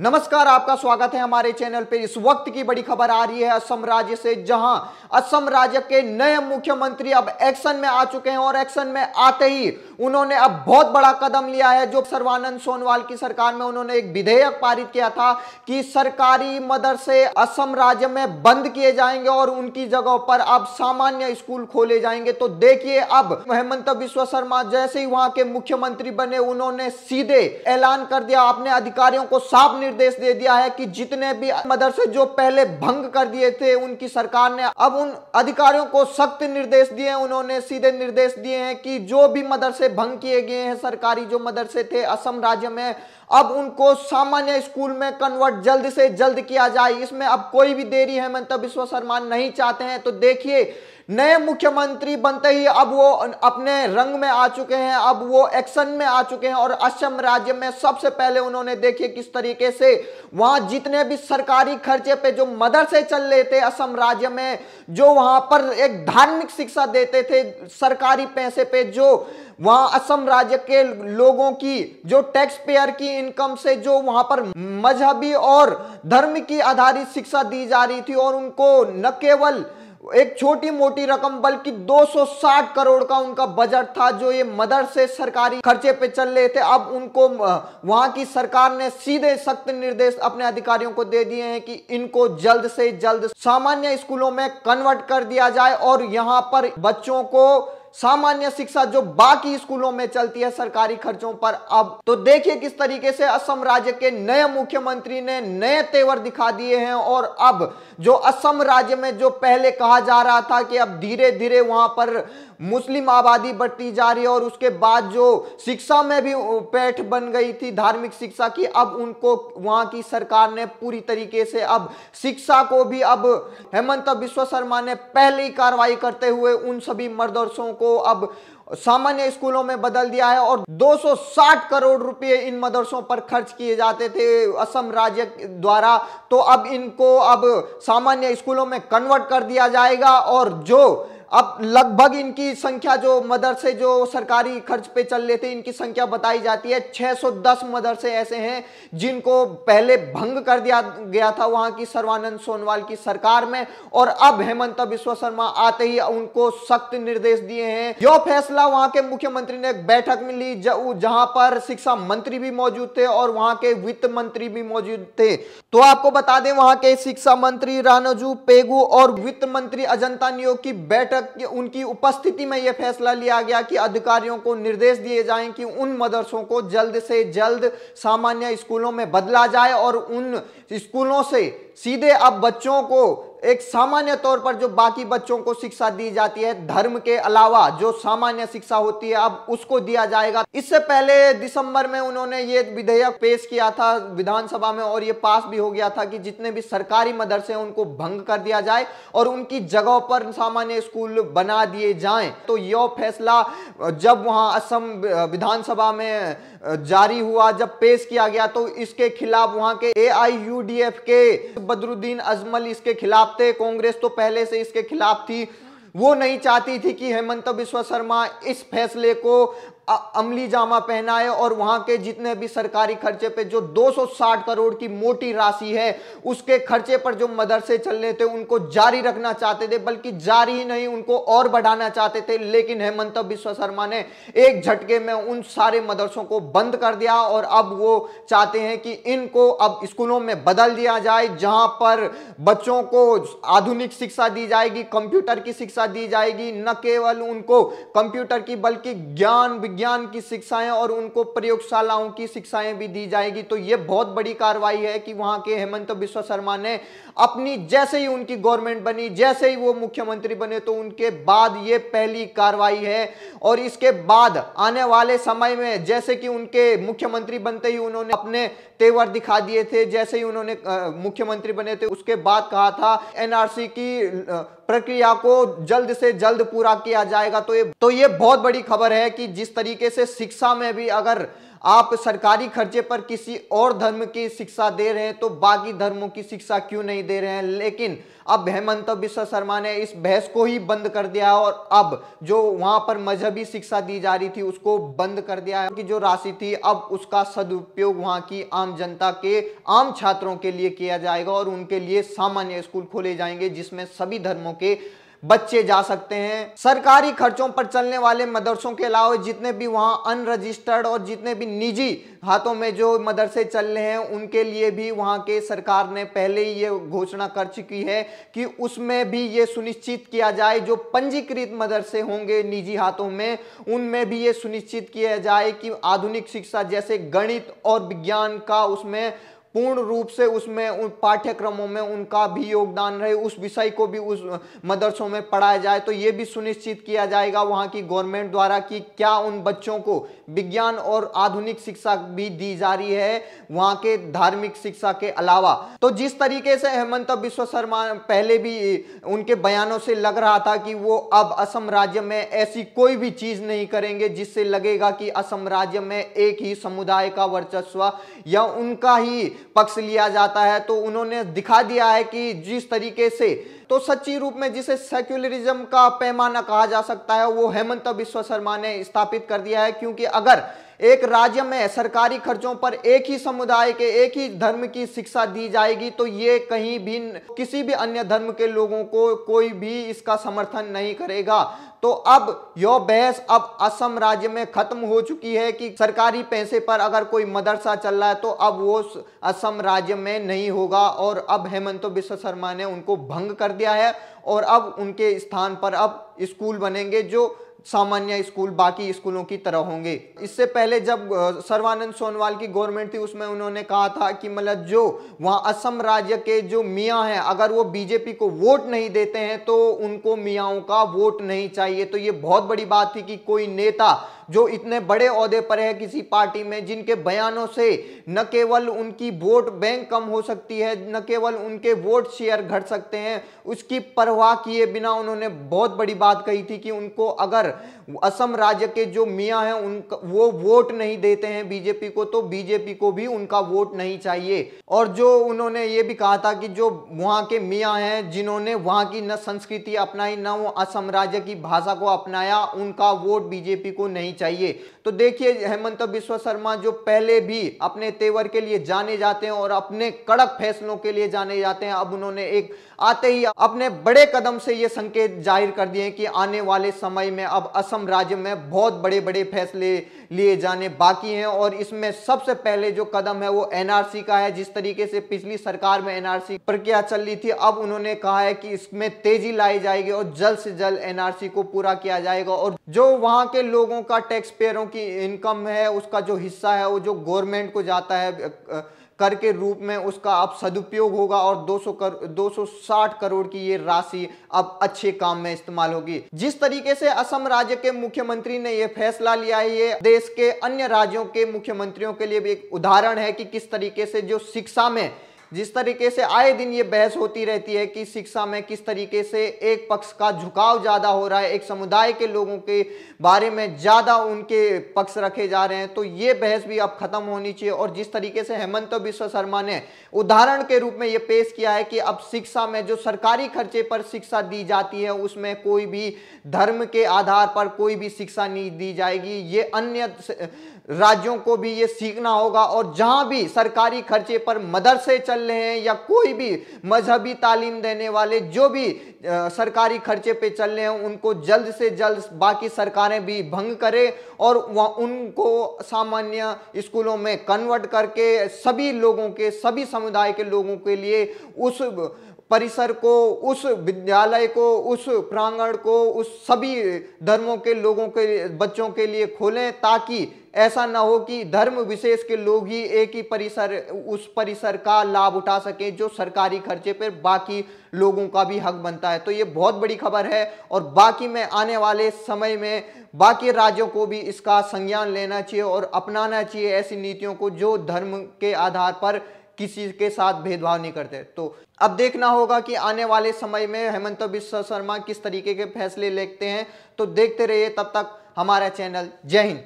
नमस्कार आपका स्वागत है हमारे चैनल पे इस वक्त की बड़ी खबर आ रही है असम राज्य से जहां असम राज्य के नए मुख्यमंत्री अब एक्शन में आ चुके हैं और एक्शन में आते ही उन्होंने अब बहुत बड़ा कदम लिया है जो सर्वानंद सोनवाल की सरकार में उन्होंने एक विधेयक पारित किया था कि सरकारी मदरसे असम राज्य में बंद किए जाएंगे और उनकी जगह पर अब सामान्य स्कूल खोले जाएंगे तो देखिए अब हेमंत विश्व शर्मा जैसे ही वहां के मुख्यमंत्री बने उन्होंने सीधे ऐलान कर दिया अपने अधिकारियों को साफ निर्देश दे दिया है कि जितने भी मदरसे जो पहले भंग कर दिए थे उनकी सरकार ने अब उन अधिकारियों को सख्त निर्देश दिए उन्होंने सीधे निर्देश दिए हैं कि जो भी मदरसे भंग किए गए हैं सरकारी जो मदरसे थे असम राज्य में अब उनको सामान्य स्कूल में कन्वर्ट जल्द से जल्द किया जाए इसमें अब कोई भी देरी है मंत्र विश्व शर्मा नहीं चाहते हैं तो देखिए नए मुख्यमंत्री बनते ही अब वो अपने रंग में आ चुके हैं अब वो एक्शन में आ चुके हैं और असम राज्य में सबसे पहले उन्होंने देखिए किस तरीके से वहां जितने भी सरकारी खर्चे पे जो मदरसे चल रहे थे असम राज्य में जो वहां पर एक धार्मिक शिक्षा देते थे सरकारी पैसे पे जो वहां असम राज्य के लोगों की जो टैक्स पेयर की इनकम से जो वहां पर मजहबी और धर्म की आधारित शिक्षा दी जा रही थी और उनको न केवल एक छोटी मोटी रकम बल्कि 260 करोड़ का उनका बजट था जो ये मदरसे सरकारी खर्चे पे चल रहे थे अब उनको वहां की सरकार ने सीधे सख्त निर्देश अपने अधिकारियों को दे दिए हैं कि इनको जल्द से जल्द सामान्य स्कूलों में कन्वर्ट कर दिया जाए और यहाँ पर बच्चों को सामान्य शिक्षा जो बाकी स्कूलों में चलती है सरकारी खर्चों पर अब तो देखिए किस तरीके से असम राज्य के नए मुख्यमंत्री ने नए तेवर दिखा दिए हैं और अब जो असम राज्य में जो पहले कहा जा रहा था कि अब धीरे धीरे वहां पर मुस्लिम आबादी बढ़ती जा रही है और उसके बाद जो शिक्षा में भी पैठ बन गई थी धार्मिक शिक्षा की अब उनको वहां की सरकार ने पूरी तरीके से अब शिक्षा को भी अब हेमंत विश्व शर्मा ने पहले ही कार्रवाई करते हुए उन सभी मर्दरसों को अब सामान्य स्कूलों में बदल दिया है और 260 करोड़ रुपए इन मदरसों पर खर्च किए जाते थे असम राज्य द्वारा तो अब इनको अब सामान्य स्कूलों में कन्वर्ट कर दिया जाएगा और जो अब लगभग इनकी संख्या जो मदरसे जो सरकारी खर्च पे चल रहे थे इनकी संख्या बताई जाती है 610 मदरसे ऐसे हैं जिनको पहले भंग कर दिया गया था वहां की सर्वानंद सोनवाल की सरकार में और अब हेमंत विश्व शर्मा आते ही उनको सख्त निर्देश दिए हैं यह फैसला वहां के मुख्यमंत्री ने एक बैठक में ली जहां पर शिक्षा मंत्री भी मौजूद थे और वहां के वित्त मंत्री भी मौजूद थे तो आपको बता दें वहां के शिक्षा मंत्री रानजू पेगू और वित्त मंत्री अजंता नियोग की बैठक बैठक उनकी उपस्थिति में यह फैसला लिया गया कि अधिकारियों को निर्देश दिए जाएं कि उन मदरसों को जल्द से जल्द सामान्य स्कूलों में बदला जाए और उन स्कूलों से सीधे अब बच्चों को एक सामान्य तौर पर जो बाकी बच्चों को शिक्षा दी जाती है धर्म के अलावा जो सामान्य शिक्षा होती है अब उसको दिया जाएगा इससे पहले दिसंबर में उन्होंने ये विधेयक पेश किया था विधानसभा में और ये पास भी हो गया था कि जितने भी सरकारी मदरसे हैं उनको भंग कर दिया जाए और उनकी जगहों पर सामान्य स्कूल बना दिए जाए तो यह फैसला जब वहाँ असम विधानसभा में जारी हुआ जब पेश किया गया तो इसके खिलाफ वहां के ए यूडीएफ के बदरुद्दीन अजमल इसके खिलाफ थे कांग्रेस तो पहले से इसके खिलाफ थी वो नहीं चाहती थी कि हेमंत बिश्व शर्मा इस फैसले को अमली जामा पहनाए और वहाँ के जितने भी सरकारी खर्चे पे जो 260 करोड़ की मोटी राशि है उसके खर्चे पर जो मदरसे चल रहे थे उनको जारी रखना चाहते थे बल्कि जारी ही नहीं उनको और बढ़ाना चाहते थे लेकिन हेमंत बिश्व शर्मा ने एक झटके में उन सारे मदरसों को बंद कर दिया और अब वो चाहते हैं कि इनको अब स्कूलों में बदल दिया जाए जहाँ पर बच्चों को आधुनिक शिक्षा दी जाएगी कंप्यूटर की शिक्षा दी जाएगी न केवल उनको कंप्यूटर की बल्कि ज्ञान ज्ञान की शिक्षाएं और उनको प्रयोगशालाओं की शिक्षाएं भी दी जाएगी तो यह बहुत बड़ी कार्रवाई है कि वहां के हेमंत विश्व शर्मा ने अपनी जैसे ही उनकी गवर्नमेंट बनी जैसे ही वो मुख्यमंत्री बने तो उनके बाद ये पहली कार्रवाई है और इसके बाद आने वाले समय में जैसे कि उनके मुख्यमंत्री बनते ही उन्होंने अपने तेवर दिखा दिए थे जैसे ही उन्होंने मुख्यमंत्री बने थे उसके बाद कहा था एनआरसी की प्रक्रिया को जल्द से जल्द पूरा किया जाएगा तो ये तो ये बहुत बड़ी खबर है कि जिस तरीके तरीके से शिक्षा में भी अगर आप सरकारी खर्चे पर किसी और धर्म की शिक्षा दे रहे हैं तो बाकी धर्मों की शिक्षा क्यों नहीं दे रहे हैं लेकिन अब हेमंत विश्व शर्मा ने इस बहस को ही बंद कर दिया और अब जो वहां पर मजहबी शिक्षा दी जा रही थी उसको बंद कर दिया है कि जो राशि थी अब उसका सदुपयोग वहां की आम जनता के आम छात्रों के लिए किया जाएगा और उनके लिए सामान्य स्कूल खोले जाएंगे जिसमें सभी धर्मों के बच्चे जा सकते हैं सरकारी खर्चों पर चलने वाले मदरसों के अलावा जितने भी वहाँ अनरजिस्टर्ड और जितने भी निजी हाथों में जो मदरसे चल रहे हैं उनके लिए भी वहाँ के सरकार ने पहले ही ये घोषणा कर चुकी है कि उसमें भी ये सुनिश्चित किया जाए जो पंजीकृत मदरसे होंगे निजी हाथों में उनमें भी ये सुनिश्चित किया जाए कि आधुनिक शिक्षा जैसे गणित और विज्ञान का उसमें पूर्ण रूप से उसमें उन पाठ्यक्रमों में उनका भी योगदान रहे उस विषय को भी उस मदरसों में पढ़ाया जाए तो ये भी सुनिश्चित किया जाएगा वहाँ की गवर्नमेंट द्वारा कि क्या उन बच्चों को विज्ञान और आधुनिक शिक्षा भी दी जा रही है वहाँ के धार्मिक शिक्षा के अलावा तो जिस तरीके से हेमंत विश्व शर्मा पहले भी उनके बयानों से लग रहा था कि वो अब असम राज्य में ऐसी कोई भी चीज़ नहीं करेंगे जिससे लगेगा कि असम राज्य में एक ही समुदाय का वर्चस्व या उनका ही पक्ष लिया जाता है तो उन्होंने दिखा दिया है कि जिस तरीके से तो सच्ची रूप में जिसे सेक्युलरिज्म का पैमाना कहा जा सकता है वो हेमंत बिश्व शर्मा ने स्थापित कर दिया है क्योंकि अगर एक राज्य में सरकारी खर्चों पर एक ही समुदाय के एक ही धर्म की शिक्षा दी जाएगी तो ये कहीं भी किसी भी अन्य धर्म के लोगों को कोई भी इसका समर्थन नहीं करेगा तो अब यह बहस अब असम राज्य में खत्म हो चुकी है कि सरकारी पैसे पर अगर कोई मदरसा चल रहा है तो अब वो असम राज्य में नहीं होगा और अब हेमंत बिश्व शर्मा ने उनको भंग कर दिया है और अब उनके स्थान पर अब स्कूल बनेंगे जो सामान्य स्कूल बाकी स्कूलों की तरह होंगे इससे पहले जब सर्वानंद सोनवाल की गवर्नमेंट थी उसमें उन्होंने कहा था कि मतलब जो वहाँ असम राज्य के जो मियाँ हैं अगर वो बीजेपी को वोट नहीं देते हैं तो उनको मियाओं का वोट नहीं चाहिए तो ये बहुत बड़ी बात थी कि कोई नेता जो इतने बड़े अहदे पर है किसी पार्टी में जिनके बयानों से न केवल उनकी वोट बैंक कम हो सकती है न केवल उनके वोट शेयर घट सकते हैं उसकी परवाह किए बिना उन्होंने बहुत बड़ी बात कही थी कि उनको अगर असम राज्य के जो मियाँ हैं उन वो वोट नहीं देते हैं बीजेपी को तो बीजेपी को भी उनका वोट नहीं चाहिए और जो उन्होंने ये भी कहा था कि जो वहाँ के मियाँ हैं जिन्होंने वहाँ की न संस्कृति अपनाई न वो असम राज्य की भाषा को अपनाया उनका वोट बीजेपी को नहीं चाहिए तो देखिए हेमंत विश्व शर्मा जो पहले भी अपने तेवर के लिए जाने जाते हैं और अपने कड़क फैसलों के लिए जाने जाते हैं अब उन्होंने एक आते ही अपने बड़े कदम से ये संकेत जाहिर कर दिए कि आने वाले समय में अब असम राज्य में बहुत बड़े बड़े फैसले लिए जाने बाकी हैं और इसमें सबसे पहले जो कदम है वो एनआरसी का है जिस तरीके से पिछली सरकार में एनआरसी प्रक्रिया चल रही थी अब उन्होंने कहा है कि इसमें तेजी लाई जाएगी और जल्द से जल्द एनआरसी को पूरा किया जाएगा और जो वहां के लोगों का टैक्स पेयरों की इनकम है उसका जो हिस्सा है वो जो गवर्नमेंट को जाता है कर के रूप में उसका अब सदुपयोग होगा और 200 कर 260 करोड़ की ये राशि अब अच्छे काम में इस्तेमाल होगी जिस तरीके से असम राज्य के मुख्यमंत्री ने ये फैसला लिया है ये देश के अन्य राज्यों के मुख्यमंत्रियों के लिए भी एक उदाहरण है कि किस तरीके से जो शिक्षा में जिस तरीके से आए दिन ये बहस होती रहती है कि शिक्षा में किस तरीके से एक पक्ष का झुकाव ज़्यादा हो रहा है एक समुदाय के लोगों के बारे में ज़्यादा उनके पक्ष रखे जा रहे हैं तो ये बहस भी अब खत्म होनी चाहिए और जिस तरीके से हेमंत विश्व शर्मा ने उदाहरण के रूप में ये पेश किया है कि अब शिक्षा में जो सरकारी खर्चे पर शिक्षा दी जाती है उसमें कोई भी धर्म के आधार पर कोई भी शिक्षा नहीं दी जाएगी ये अन्य राज्यों को भी ये सीखना होगा और जहाँ भी सरकारी खर्चे पर मदरसे चल रहे हैं या कोई भी मजहबी तालीम देने वाले जो भी सरकारी खर्चे पे चल रहे हैं उनको जल्द से जल्द बाकी सरकारें भी भंग करें और उनको सामान्य स्कूलों में कन्वर्ट करके सभी लोगों के सभी समुदाय के लोगों के लिए उस परिसर को उस विद्यालय को उस प्रांगण को उस सभी धर्मों के लोगों के बच्चों के लिए खोलें ताकि ऐसा ना हो कि धर्म विशेष के लोग ही एक ही परिसर उस परिसर का लाभ उठा सकें जो सरकारी खर्चे पर बाकी लोगों का भी हक बनता है तो ये बहुत बड़ी खबर है और बाकी में आने वाले समय में बाकी राज्यों को भी इसका संज्ञान लेना चाहिए और अपनाना चाहिए ऐसी नीतियों को जो धर्म के आधार पर किसी के साथ भेदभाव नहीं करते तो अब देखना होगा कि आने वाले समय में हेमंत विश्व शर्मा किस तरीके के फैसले लेते हैं तो देखते रहिए तब तक हमारा चैनल जय हिंद